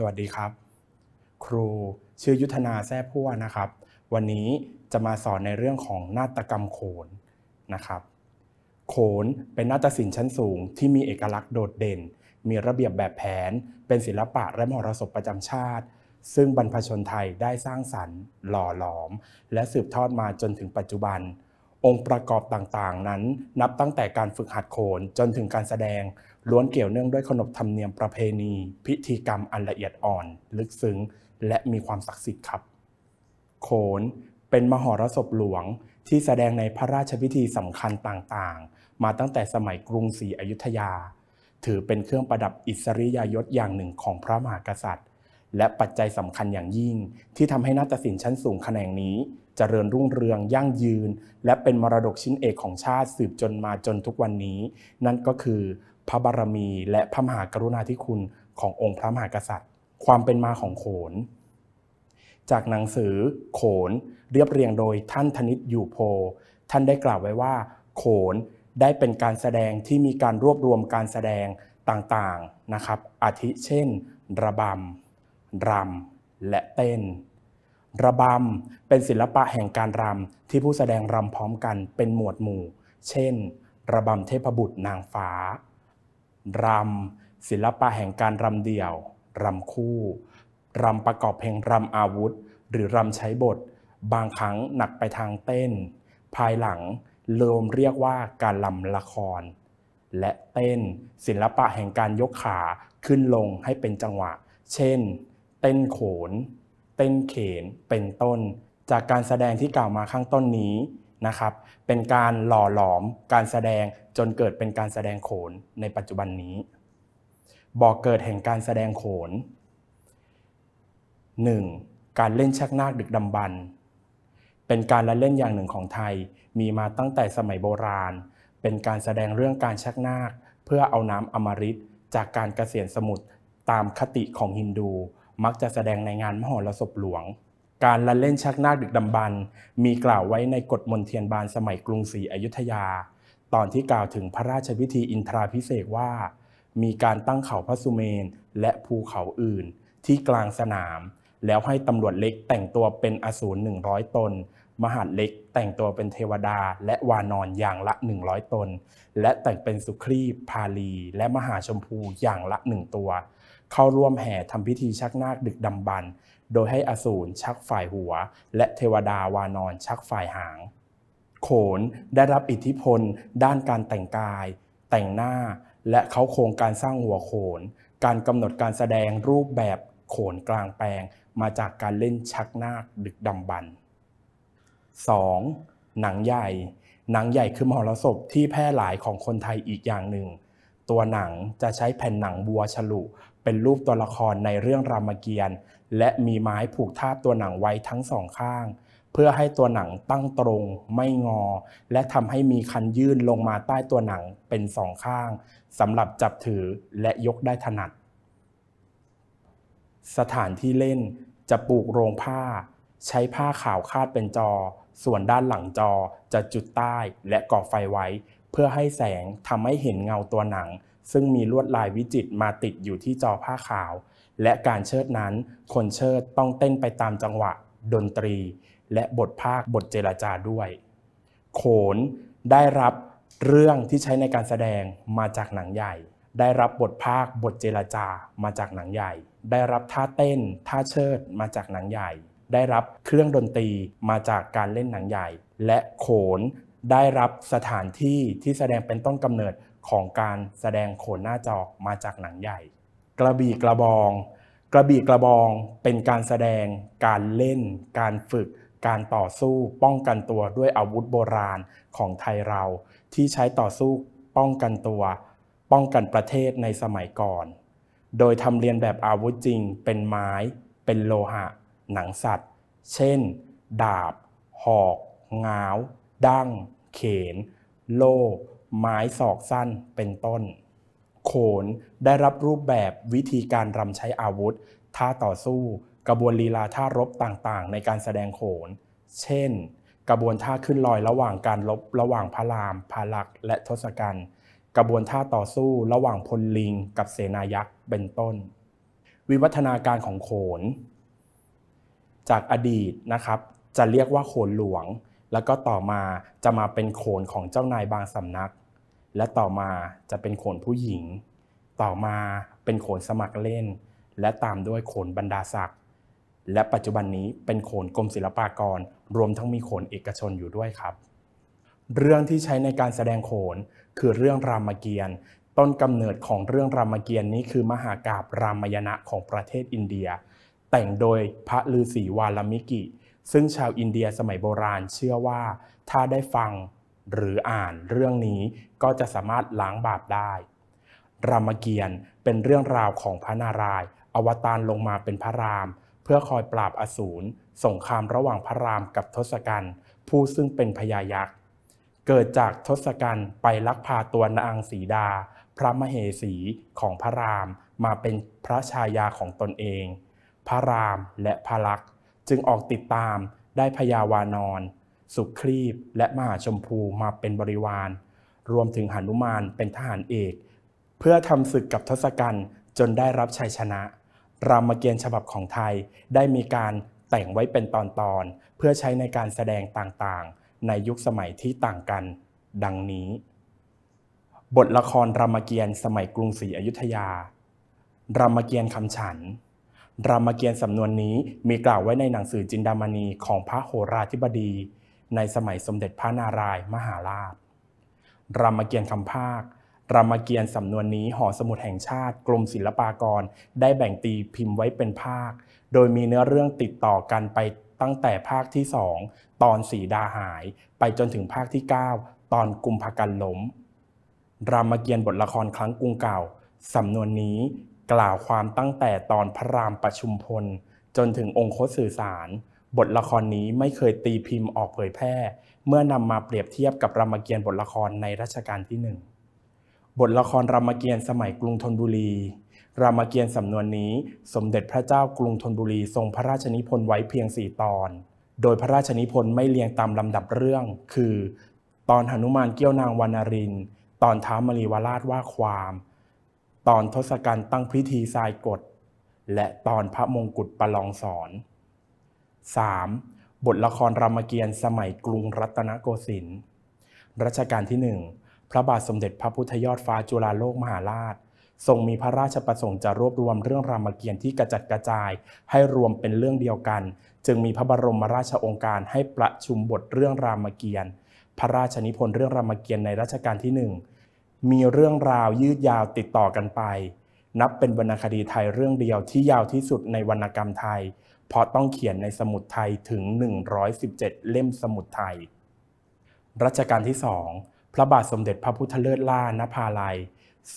สวัสดีครับ ครูชื่อยุทธนาแท้พั่วนะครับ วันนี้จะมาสอนในเรื่องของนาฏกรรมโขนนะครับ โขนเป็นนาฏศิลป์ชั้นสูงที่มีเอกลักษณ์โดดเด่น มีระเบียบแบบแผน เป็นศิลปะและมรสพประจำชาติ ซึ่งบรรพชนไทยได้สร้างสรรค์ หล่อหลอม และสืบทอดมาจนถึงปัจจุบัน องค์ประกอบต่างๆ นั้นนับตั้งแต่การฝึกหัดโขนจนถึงการแสดงล้วนเกี่ยวเนื่องด้วยขนบธรรมเนียมประเพณีพิธีกรรมอันละเอียดอ่อนลึกซึ้ง และมีความศักดิ์สิทธิ์ครับ โขนเป็นมหรสพหลวงที่แสดงในพระราชพิธีสำคัญต่างๆ มาตั้งแต่สมัยกรุงศรีอยุธยา ถือเป็นเครื่องประดับอิสริยยศอย่างหนึ่งของพระมหากษัตริย์ และปัจจัยสำคัญอย่างยิ่ง ที่ทำให้นาฏศิลป์ชั้นสูงแขนงนี้จริญรุ่งเรืองยั่งยืน และเป็นมรดกชิ้นเอกของชาติสืบจนมาจนทุกวันนี้ นั่นก็คือพระบารมีและพระมหากรุณาธิคุณขององค์พระมหากษัตริย์ ความเป็นมาของโขน จากหนังสือโขนเรียบเรียงโดยท่านธนิตอยู่โพ ท่านได้กล่าวไว้ว่า โขนได้เป็นการแสดงที่มีการรวบรวมการแสดงต่างๆนะครับ อาทิเช่น ระบำรำและเต้นระบำเป็นศิลปะแห่งการรำที่ผู้แสดงรำพร้อมกันเป็นหมวดหมู่ เช่น ระบำเทพบุตรนางฟ้ารำศิลปะแห่งการรำเดี่ยวรำคู่รำประกอบเพลงรำอาวุธหรือรำใช้บท บางครั้งหนักไปทางเต้น ภายหลังเริมเรียกว่าการลำละคร และเต้น ศิลปะแห่งการยกขาขึ้นลงให้เป็นจังหวะ เช่น เต้นโขน เต้นเขน เป็นต้น จากการแสดงที่กล่าวมาข้างต้นนี้นะครับ เป็นการหล่อหลอมการแสดงจนเกิดเป็นการแสดงโขนในปัจจุบันนี้บอกเกิดแห่งการแสดงโขน 1. การเล่นชักนาคดึกดำบรรเป็นการละเล่นอย่างหนึ่งของไทย มีมาตั้งแต่สมัยโบราณ เป็นการแสดงเรื่องการชักนาคเพื่อเอาน้ำอมฤตจากการเกษียณสมุทรตามคติของฮินดู มักจะแสดงในงานมหรสพหลวง การละเล่นชักนาคดึกดำบรรมีกล่าวไว้ในกฎมนเทียนบานสมัยกรุงศรีอยุธยาตอนที่กล่าวถึงพระราชพิธีอินทราพิเศษว่า มีการตั้งเขาพระสุเมนและภูเขาอื่น ที่กลางสนาม แล้วให้ตำรวจเล็กแต่งตัวเป็นอสูรหนึ่งร้อยตน มหาดเล็กแต่งตัวเป็นเทวดาและวานอนอย่างละหนึ่งร้อยตน และแต่งเป็นสุครีพาลี และมหาชมพูอย่างละหนึ่งตัว เข้าร่วมแห่ทำพิธีชักนาคดึกดำบรรโดยให้อสูรชักฝ่ายหัว และเทวดาวานอนชักฝ่ายหางโขนได้รับอิทธิพลด้านการแต่งกาย แต่งหน้าและเขาโครงการสร้างหัวโขน การกำหนดการแสดงรูปแบบโขนกลางแปลง มาจากการเล่นชักนาคดึกดำบรรพ์ 2. หนังใหญ่ หนังใหญ่คือมหรสพที่แพร่หลายของคนไทยอีกอย่างหนึ่ง ตัวหนังจะใช้แผ่นหนังบัวฉลุเป็นรูปตัวละครในเรื่องรามเกียรติ์และมีไม้ผูกทาบตัวหนังไว้ทั้งสองข้างพื่อให้ตัวหนังตั้งตรงไม่งอ และทำให้มีคันยื่นลงมาใต้ตัวหนังเป็นสองข้างสำหรับจับถือและยกได้ถนัด สถานที่เล่นจะปลูกโรงผ้า ใช้ผ้าขาวคาดเป็นจอ ส่วนด้านหลังจอจะจุดใต้และก่อไฟไว้ เพื่อให้แสงทำให้เห็นเงาตัวหนัง ซึ่งมีลวดลายวิจิตรมาติดอยู่ที่จอผ้าขาว และการเชิดนั้นคนเชิดต้องเต้นไปตามจังหวะดนตรีและบทภาคบทเจรจาด้วย โขนได้รับเรื่องที่ใช้ในการแสดงมาจากหนังใหญ่ ได้รับบทภาคบทเจรจามาจากหนังใหญ่ ได้รับท่าเต้นท่าเชิดมาจากหนังใหญ่ ได้รับเครื่องดนตรีมาจากการเล่นหนังใหญ่ และโขนได้รับสถานที่ที่แสดงเป็นต้นกำเนิดของการแสดงโขนหน้าจอมาจากหนังใหญ่ กระบี่กระบองกระบี่กระบองเป็นการแสดง การเล่น การฝึก การต่อสู้ ป้องกันตัวด้วยอาวุธโบราณของไทยเรา ที่ใช้ต่อสู้ป้องกันตัว ป้องกันประเทศในสมัยก่อน โดยทำเรียนแบบอาวุธจริงเป็นไม้ เป็นโลหะ หนังสัตว์ เช่น ดาบ หอกงาว ดั้งเขน โล่ไม้สอกสั้นเป็นต้นโขนได้รับรูปแบบวิธีการรำใช้อาวุธท่าต่อสู้ กระบวนลีลาท่ารบต่างๆ ในการแสดงโขน เช่น กระบวนท่าขึ้นลอยระหว่างการรบระหว่างพระรามพาลักษ์และทศกัณฐ์กระบวนท่าต่อสู้ระหว่างพลลิง กับเสนายักษ์เป็นต้น วิวัฒนาการของโขน จากอดีตนะครับจะเรียกว่าโขนหลวง แล้วก็ต่อมาจะมาเป็นโขนของเจ้านายบางสำนักและต่อมาจะเป็นโขนผู้หญิง ต่อมาเป็นโขนสมัครเล่น และตามด้วยโขนบรรดาศักดิ์ และปัจจุบันนี้เป็นโขนกรมศิลปากร รวมทั้งมีโขนเอกชนอยู่ด้วยครับ เรื่องที่ใช้ในการแสดงโขนคือเรื่องรามเกียรติ์ ต้นกำเนิดของเรื่องรามเกียรตินี้คือมหากาบรามยณะของประเทศอินเดีย แต่งโดยพระฤาษีวาลมิกิ ซึ่งชาวอินเดียสมัยโบราณเชื่อว่าถ้าได้ฟังหรืออ่านเรื่องนี้ก็จะสามารถล้างบาปได้ รามเกียรติ์เป็นเรื่องราวของพระนารายณ์อวตารลงมาเป็นพระราม เพื่อคอยปราบอสูรสงครามระหว่างพระรามกับทศกัณฐ์ผู้ซึ่งเป็นพญายักษ์ เกิดจากทศกัณฐ์ไปลักพาตัวนางสีดา พระมเหสีของพระรามมาเป็นพระชายาของตนเอง พระรามและพระลักษ์จึงออกติดตามได้พญาวานอนสุครีพและมหาชมพูมาเป็นบริวาร รวมถึงหนุมานเป็นทหารเอก เพื่อทำศึกกับทศกัณฐ์จนได้รับชัยชนะ รามเกียรติ์ฉบับของไทยได้มีการแต่งไว้เป็นตอนๆ เพื่อใช้ในการแสดงต่างๆ ในยุคสมัยที่ต่างกัน ดังนี้ บทละครรามเกียรติ์สมัยกรุงศรีอยุธยา รามเกียรติ์คำฉัน รามเกียรติ์สำนวนนี้มีกล่าวไว้ในหนังสือจินดามณีของพระโหราธิบดีในสมัยสมเด็จพระนารายมหาราช รามเกียรติ์คำภาค รามเกียรติ์สำนวนนี้หอสมุดแห่งชาติ กรมศิลปากรได้แบ่งตีพิมพ์ไว้เป็นภาค โดยมีเนื้อเรื่องติดต่อกันไปตั้งแต่ภาคที่สอง ตอนสีดาหายไปจนถึงภาคที่ 9 ตอนกุมภกันล้มรามเกียรติ์บทละครครั้งกรุงเก่าสำนวนนี้กล่าวความตั้งแต่ตอนพระรามประชุมพลจนถึงองค์คดสื่อสารบทละครนี้ไม่เคยตีพิมพ์ออกเผยแพร่ เมื่อนำมาเปรียบเทียบกับรามเกียรติ์บทละครในรัชกาลที่หนึ่ง บทละครรามเกียรติ์สมัยกรุงธนบุรี รามเกียรติ์สำนวนนี้สมเด็จพระเจ้ากรุงธนบุรีทรงพระราชนิพนธ์ไว้เพียงสี่ตอน โดยพระราชนิพนธ์ไม่เรียงตามลำดับเรื่อง คือ ตอนหนุมานเกี้ยวนางวานาริน ตอนท้ามลีวราชว่าความ ตอนทศกัณฐ์ตั้งพิธีทรายกฎ และตอนพระมงกุฎประลองสอน 3. บทละครรามเกียรติ์สมัยกรุงรัตนโกสินทร์รัชกาลที่ 1 พระบาทสมเด็จพระพุทธยอดฟ้าจุฬาโลกมหาราชทรงมีพระราชประสงค์จะรวบรวมเรื่องรามเกียรติ์ที่กระจัดกระจาย ให้รวมเป็นเรื่องเดียวกัน จึงมีพระบรมราชองค์การให้ประชุมบทเรื่องรามเกียรติ์พระราชนิพนธ์เรื่องรามเกียรติ์ในรัชกาลที่1มีเรื่องราวยืดยาวติดต่อกันไป นับเป็นวรรณคดีไทยเรื่องเดียวที่ยาวที่สุดในวรรณกรรมไทยเพราะต้องเขียนในสมุดไทยถึง 117 เล่มสมุดไทย รัชกาลที่สองพระบาทสมเด็จพระพุทธเลิศล่านภาลัย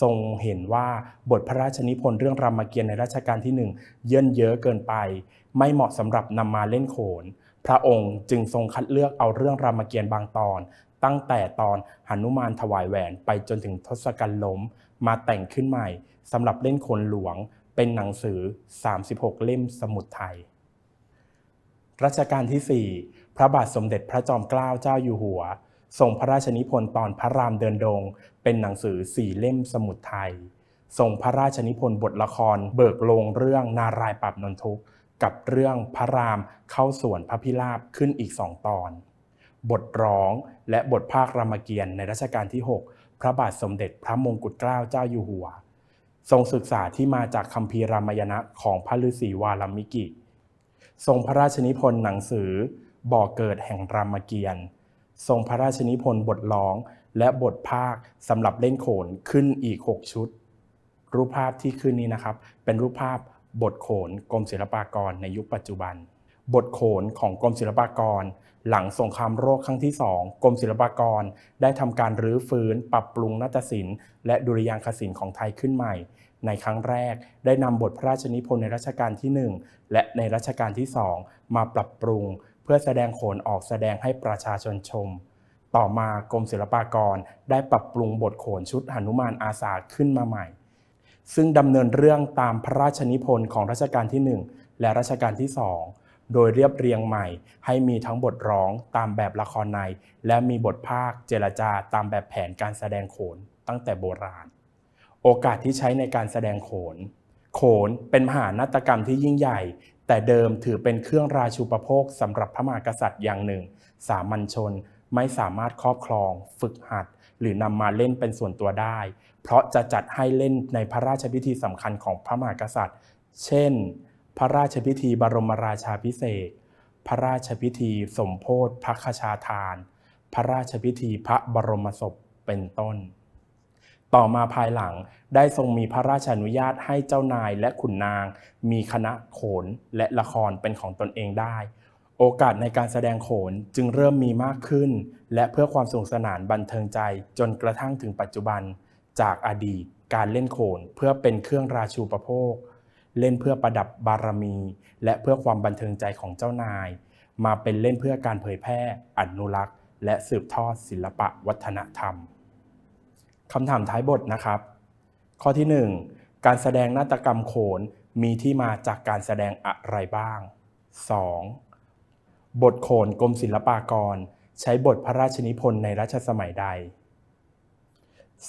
ทรงเห็นว่าบทพระราชนิพนธ์เรื่องรามเกียรติ์ในรัชกาลที่หนึ่งเยิ่นเย้อเกินไป ไม่เหมาะสำหรับนำมาเล่นโขน พระองค์จึงทรงคัดเลือกเอาเรื่องรามเกียรติ์บางตอน ตั้งแต่ตอนหนุมานถวายแหวนไปจนถึงทศกัณฐ์ล้มมาแต่งขึ้นใหม่สำหรับเล่นโขนหลวงเป็นหนังสือ 36 เล่มสมุดไทยรัชกาลที่ 4 พระบาทสมเด็จพระจอมเกล้าเจ้าอยู่หัวทรงพระราชนิพนธ์ตอนพระรามเดินดง เป็นหนังสือสี่เล่มสมุดไทยทรงพระราชนิพนธ์บทละครเบิกลงเรื่องนารายปรับนนทุก กับเรื่องพระรามเข้าสวนพระพิราบขึ้นอีกสองตอน บทร้องและบทภาครามเกียรติ์ในรัชกาลที่ 6 พระบาทสมเด็จพระมงกุฎเกล้าเจ้าอยู่หัวทรงศึกษาที่มาจากคัมภีร์รามยณะของพระฤาษีวาลามิกิทรงพระราชนิพนธ์หนังสือบ่อเกิดแห่งรามเกียรติ์ทรงพระราชนิพนธ์บทร้องและบทภาคสำหรับเล่นโขนขึ้นอีก6ชุด รูปภาพที่ขึ้นนี้นะครับ เป็นรูปภาพบทโขนกรมศิลปากรในยุคปัจจุบัน บทโขนของกรมศิลปากร หลังสงครามโรคครั้งที่สองกรมศิลปากร ได้ทำการรื้อฟื้นปรับปรุงนาฏศิลป์และดุริยางคศิลป์ของไทยขึ้นใหม่ในครั้งแรกได้นำบทพระราชนิพนธ์ในรัชกาลที่ 1 และในรัชกาลที่2มาปรับปรุงเพื่อแสดงโขนออกแสดงให้ประชาชนชม ต่อมากรมศิลปากรได้ปรับปรุงบทโขนชุดหนุมานอาสาขึ้นมาใหม่ ซึ่งดำเนินเรื่องตามพระราชนิพนธ์ของรัชกาลที่ 1 และรัชกาลที่2โดยเรียบเรียงใหม่ ให้มีทั้งบทร้องตามแบบละครใน และมีบทภาคเจรจาตามแบบแผนการแสดงโขนตั้งแต่โบราณโอกาสที่ใช้ในการแสดงโขน โขนเป็นมหานาฏกรรมที่ยิ่งใหญ่ แต่เดิมถือเป็นเครื่องราชูปโภคสำหรับพระมหากษัตริย์อย่างหนึ่ง สามัญชนไม่สามารถครอบครอง ฝึกหัด หรือนำมาเล่นเป็นส่วนตัวได้ เพราะจะจัดให้เล่นในพระราชพิธีสำคัญของพระมหากษัตริย์ เช่น พระราชพิธีบรมราชาพิเศษ พระราชพิธี สมโพธิพระคชาทาน พระราชพิธีพระบรมศพ เป็นต้นต่อมาภายหลังได้ทรงมีพระราชอนุญาตให้เจ้านายและขุนนาง มีคณะโขนและละครเป็นของตนเองได้ โอกาสในการแสดงโขนจึงเริ่มมีมากขึ้น และเพื่อความสนุกสนานบันเทิงใจ จนกระทั่งถึงปัจจุบัน จากอดีตการเล่นโขนเพื่อเป็นเครื่องราชูประโภค เล่นเพื่อประดับบารมี และเพื่อความบันเทิงใจของเจ้านาย มาเป็นเล่นเพื่อการเผยแพร่อนุรักษ์และสืบทอดศิลปะวัฒนธรรมคำถามท้ายบทนะครับ ข้อที่1การแสดงนาฏกรรมโขนมีที่มาจากการแสดงอะไรบ้าง 2. บทโขนกรมศิลปากร ใช้บทพระราชนิพนธ์ในรัชสมัยใด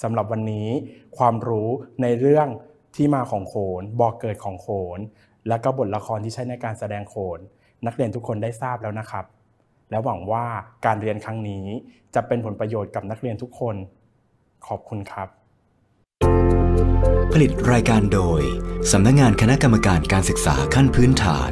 สำหรับวันนี้ความรู้ในเรื่องที่มาของโขนบอกเกิดของโขน และก็บทละครที่ใช้ในการแสดงโขนนักเรียนทุกคนได้ทราบแล้วนะครับ และหวังว่าการเรียนครั้งนี้จะเป็นผลประโยชน์กับนักเรียนทุกคนขอบคุณครับ ผลิตรายการโดยสำนักงงานคณะกรรมการการศึกษาขั้นพื้นฐาน